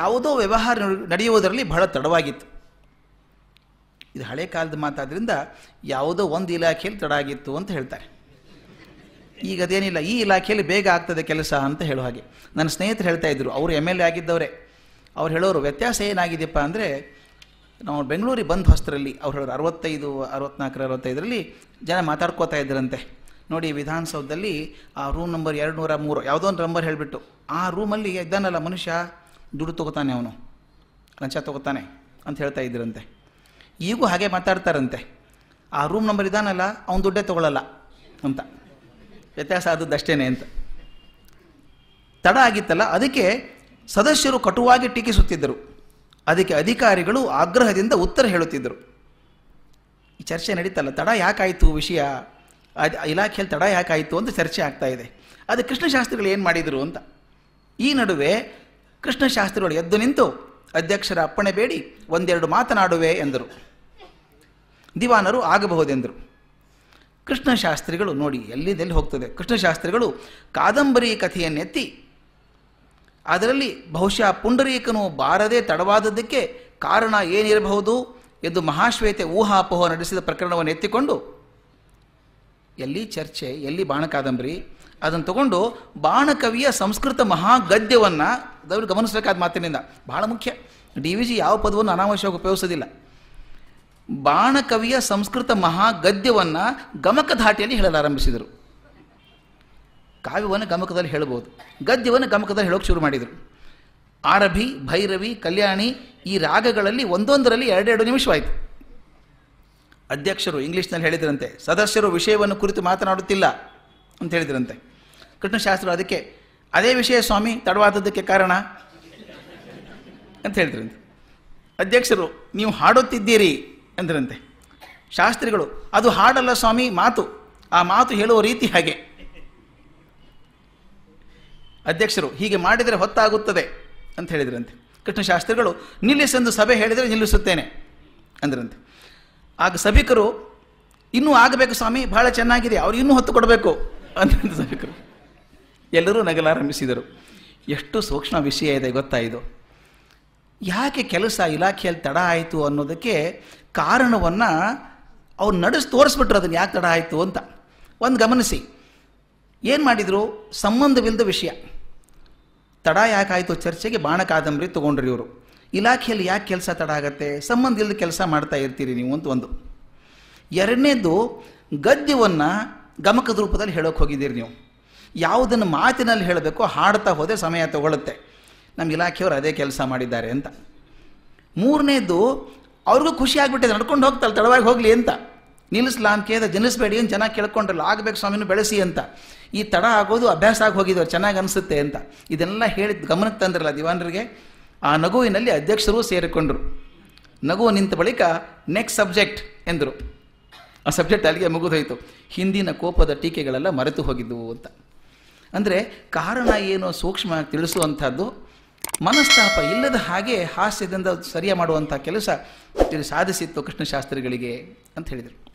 ಯಾವುದೋ ವ್ಯವಹಾರ ನಡೆಯುವುದರಲ್ಲಿ ಬಹಳ ತಡವಾಗಿತ್ತು ಇದು ಹಳೆ ಕಾಲದ ಮಾತಾದ್ರಿಂದ ಯಾವುದೋ ಒಂದು ಇಲಾಖೆಯಲ್ಲಿ ಆಗಿತ್ತು ಅಂತ ಹೇಳ್ತಾರೆ ಈಗ ಅದೇನಿಲ್ಲ ಈ ಇಲಾಖೆಯಲ್ಲಿ ಬೇಗ ಆಗ್ತದೆ ಕೆಲಸ ಅಂತ ಹೇಳೋ ಹಾಗೆ ನನ್ನ ಸ್ನೇಹಿತರು ಹೇಳ್ತಾ ಇದ್ರು ಅವರು ಎಮ್ ಎಲ್ ಎ ಆಗಿದ್ದವರೇ ಅವ್ರು ಹೇಳೋರು ವ್ಯತ್ಯಾಸ ಏನಾಗಿದೆಯಪ್ಪ ಅಂದರೆ ನಾವು ಬೆಂಗಳೂರಿಗೆ ಬಂದ ಹೊಸ್ತರಲ್ಲಿ ಅವ್ರು ಹೇಳೋರು ಅರವತ್ತೈದು ಅರವತ್ನಾಲ್ಕರ ಅರವತ್ತೈದರಲ್ಲಿ ಜನ ಮಾತಾಡ್ಕೋತಾ ಇದ್ದರಂತೆ ನೋಡಿ ವಿಧಾನಸೌಧದಲ್ಲಿ ಆ ರೂಮ್ ನಂಬರ್ ಎರಡು ನೂರ ಮೂರು ಯಾವುದೋ ಒಂದು ನಂಬರ್ ಹೇಳಿಬಿಟ್ಟು ಆ ರೂಮಲ್ಲಿ ಇದ್ದಾನಲ್ಲ ಮನುಷ್ಯ ದುಡ್ಡು ತೊಗೋತಾನೆ ಅವನು ಲಂಚ ತೊಗೋತಾನೆ ಅಂತ ಹೇಳ್ತಾ ಇದ್ರಂತೆ ಈಗೂ ಹಾಗೆ ಮಾತಾಡ್ತಾರಂತೆ ಆ ರೂಮ್ ನಂಬರ್ ಇದಾನಲ್ಲ ಅವನು ದುಡ್ಡೇ ತಗೊಳ್ಳಲ್ಲ ಅಂತ ವ್ಯತ್ಯಾಸ ಆದದ್ದಷ್ಟೇ ಅಂತ ತಡ ಆಗಿತ್ತಲ್ಲ ಅದಕ್ಕೆ ಸದಸ್ಯರು ಕಟುವಾಗಿ ಟೀಕಿಸುತ್ತಿದ್ದರು ಅದಕ್ಕೆ ಅಧಿಕಾರಿಗಳು ಆಗ್ರಹದಿಂದ ಉತ್ತರ ಹೇಳುತ್ತಿದ್ದರು ಈ ಚರ್ಚೆ ನಡೀತಲ್ಲ ತಡ ಯಾಕಾಯಿತು ವಿಷಯ ಅದು ಇಲಾಖೆಯಲ್ಲಿ ತಡ ಯಾಕಾಯಿತು ಅಂತ ಚರ್ಚೆ ಆಗ್ತಾ ಇದೆ ಅದು ಕೃಷ್ಣಶಾಸ್ತ್ರಿಗಳು ಏನು ಮಾಡಿದರು ಅಂತ ಈ ನಡುವೆ ಕೃಷ್ಣಶಾಸ್ತ್ರಿಗಳು ಎದ್ದು ನಿಂತು ಅಧ್ಯಕ್ಷರ ಅಪ್ಪಣೆ ಬೇಡಿ ಒಂದೆರಡು ಮಾತನಾಡುವೆ ಎಂದರು ದಿವಾನರು ಆಗಬಹುದೆಂದರು ಕೃಷ್ಣಶಾಸ್ತ್ರಿಗಳು ನೋಡಿ ಎಲ್ಲಿದೆಲ್ಲಿ ಹೋಗ್ತದೆ ಕೃಷ್ಣಶಾಸ್ತ್ರಿಗಳು ಕಾದಂಬರಿ ಕಥೆಯನ್ನೆತ್ತಿ ಅದರಲ್ಲಿ ಬಹುಶಃ ಪುಂಡರೀಕನು ಬಾರದೇ ತಡವಾದದ್ದಕ್ಕೆ ಕಾರಣ ಏನಿರಬಹುದು ಎಂದು ಮಹಾಶ್ವೇತೆ ಊಹಾಪೋಹ ನಡೆಸಿದ ಪ್ರಕರಣವನ್ನು ಎತ್ತಿಕೊಂಡು ಎಲ್ಲಿ ಚರ್ಚೆ ಎಲ್ಲಿ ಬಾಣ ಕಾದಂಬರಿ ಅದನ್ನು ತಗೊಂಡು ಬಾಣಕವಿಯ ಸಂಸ್ಕೃತ ಮಹಾಗದ್ಯವನ್ನು ಅದವ್ರಿಗೆ ಗಮನಿಸಬೇಕಾದ ಮಾತಿನಿಂದ ಬಹಳ ಮುಖ್ಯ ಡಿ ವಿ ಜಿ ಯಾವ ಪದವನ್ನು ಅನಾವಶ್ಯವಾಗಿ ಉಪಯೋಗಿಸೋದಿಲ್ಲ ಬಾಣಕವಿಯ ಸಂಸ್ಕೃತ ಮಹಾಗದ್ಯವನ್ನು ಗಮಕ ಧಾಟಿಯಲ್ಲಿ ಹೇಳಲಾರಂಭಿಸಿದರು ಕಾವ್ಯವನ್ನು ಗಮಕದಲ್ಲಿ ಹೇಳ್ಬೋದು ಗದ್ಯವನ್ನು ಗಮಕದಲ್ಲಿ ಹೇಳೋಕೆ ಶುರು ಮಾಡಿದರು ಆರಭಿ ಭೈರವಿ ಕಲ್ಯಾಣಿ ಈ ರಾಗಗಳಲ್ಲಿ ಒಂದೊಂದರಲ್ಲಿ ಎರಡೆರಡು ನಿಮಿಷವಾಯಿತು ಅಧ್ಯಕ್ಷರು ಇಂಗ್ಲೀಷ್ನಲ್ಲಿ ಹೇಳಿದ್ರಂತೆ ಸದಸ್ಯರು ವಿಷಯವನ್ನು ಕುರಿತು ಮಾತನಾಡುತ್ತಿಲ್ಲ ಅಂತ ಹೇಳಿದ್ರಂತೆ ಕೃಷ್ಣಶಾಸ್ತ್ರ ಅದಕ್ಕೆ ಅದೇ ವಿಷಯ ಸ್ವಾಮಿ ತಡವಾದದ್ದಕ್ಕೆ ಕಾರಣ ಅಂತ ಹೇಳಿದ್ರಂತೆ ಅಧ್ಯಕ್ಷರು ನೀವು ಹಾಡುತ್ತಿದ್ದೀರಿ ಎಂದರಂತೆ ಶಾಸ್ತ್ರಿಗಳು ಅದು ಹಾಡಲ್ಲ ಸ್ವಾಮಿ ಮಾತು ಆ ಮಾತು ಹೇಳುವ ರೀತಿ ಹಾಗೆ ಅಧ್ಯಕ್ಷರು ಹೀಗೆ ಮಾಡಿದರೆ ಹೊತ್ತಾಗುತ್ತದೆ ಅಂತ ಹೇಳಿದ್ರಂತೆ ಕೃಷ್ಣ ಶಾಸ್ತ್ರಿಗಳು ನಿಲ್ಲಿಸೆಂದು ಸಭೆ ಹೇಳಿದರೆ ನಿಲ್ಲಿಸುತ್ತೇನೆ ಅಂದ್ರಂತೆ ಆಗ ಸಭಿಕರು ಇನ್ನೂ ಆಗಬೇಕು ಸ್ವಾಮಿ ಬಹಳ ಚೆನ್ನಾಗಿದೆ ಅವರು ಇನ್ನೂ ಹೊತ್ತು ಕೊಡಬೇಕು ಅಂದ್ರಂತೆ ಸಭಿಕರು ಎಲ್ಲರೂ ನಗಲಾರಂಭಿಸಿದರು ಎಷ್ಟು ಸೂಕ್ಷ್ಮ ವಿಷಯ ಇದೆ ಗೊತ್ತಾಯಿತು ಯಾಕೆ ಕೆಲಸ ಇಲಾಖೆಯಲ್ಲಿ ತಡ ಆಯಿತು ಅನ್ನೋದಕ್ಕೆ ಕಾರಣವನ್ನು ಅವ್ರು ನಡೆಸಿ ತೋರಿಸ್ಬಿಟ್ರು ಅದನ್ನು ಯಾಕೆ ತಡ ಆಯಿತು ಅಂತ ಒಂದು ಗಮನಿಸಿ ಏನು ಮಾಡಿದರು ಸಂಬಂಧವಿಲ್ಲದ ವಿಷಯ ತಡ ಯಾಕಾಯಿತು ಚರ್ಚೆಗೆ ಬಾಣ ಕಾದಂಬರಿ ತೊಗೊಂಡ್ರಿ ಇವರು ಇಲಾಖೆಯಲ್ಲಿ ಯಾಕೆ ಕೆಲಸ ತಡ ಆಗುತ್ತೆ ಸಂಬಂಧ ಇಲ್ಲದ ಕೆಲಸ ಮಾಡ್ತಾ ಇರ್ತೀರಿ ನೀವು ಅಂತ ಒಂದು ಎರಡನೇದು ಗದ್ಯವನ್ನು ಗಮಕದ ರೂಪದಲ್ಲಿ ಹೇಳೋಕೆ ಹೋಗಿದ್ದೀರಿ ನೀವು ಯಾವುದನ್ನು ಮಾತಿನಲ್ಲಿ ಹೇಳಬೇಕು ಹಾಡ್ತಾ ಹೋದರೆ ಸಮಯ ತಗೊಳ್ಳುತ್ತೆ ನಮ್ಮ ಇಲಾಖೆಯವರು ಅದೇ ಕೆಲಸ ಮಾಡಿದ್ದಾರೆ ಅಂತ ಮೂರನೇದು ಅವ್ರಿಗೂ ಖುಷಿ ಆಗಿಬಿಟ್ಟಿದೆ ನಡ್ಕೊಂಡು ಹೋಗ್ತಲ್ಲ ತಡವಾಗಿ ಹೋಗಲಿ ಅಂತ ನಿಲ್ಲಿಸ್ಲಾ ಅಂತ ಕೇಳಿದ ಜನಿಸ್ಬೇಡಿ ಏನು ಜನ ಕೇಳ್ಕೊಂಡ್ರಲ್ಲ ಆಗಬೇಕು ಸ್ವಾಮಿನೂ ಬೆಳೆಸಿ ಅಂತ ಈ ತಡ ಆಗೋದು ಅಭ್ಯಾಸ ಆಗಿ ಹೋಗಿದ್ದು ಚೆನ್ನಾಗಿ ಅನಿಸುತ್ತೆ ಅಂತ ಇದೆಲ್ಲ ಹೇಳಿದ ಗಮನಕ್ಕೆ ತಂದ್ರಲ್ಲ ದಿವಾನರಿಗೆ ಆ ನಗುವಿನಲ್ಲಿ ಅಧ್ಯಕ್ಷರು ಸೇರಿಕೊಂಡರು ನಗು ನಿಂತ ಬಳಿಕ ನೆಕ್ಸ್ಟ್ ಸಬ್ಜೆಕ್ಟ್ ಎಂದರು ಆ ಸಬ್ಜೆಕ್ಟ್ ಅಲ್ಲಿಗೆ ಮುಗಿದೋಯ್ತು ಹಿಂದಿನ ಕೋಪದ ಟೀಕೆಗಳೆಲ್ಲ ಮರೆತು ಹೋಗಿದ್ದವು ಅಂತ ಅಂದರೆ ಕಾರಣ ಏನು ಸೂಕ್ಷ್ಮ ತಿಳಿಸುವಂಥದ್ದು ಮನಸ್ತಾಪ ಇಲ್ಲದ ಹಾಗೆ ಹಾಸ್ಯದಿಂದ ಸರಿಯ ಮಾಡುವಂಥ ಕೆಲಸ ಸಾಧಿಸಿತ್ತು ಕೃಷ್ಣಶಾಸ್ತ್ರಿಗಳಿಗೆ ಅಂತ ಹೇಳಿದರು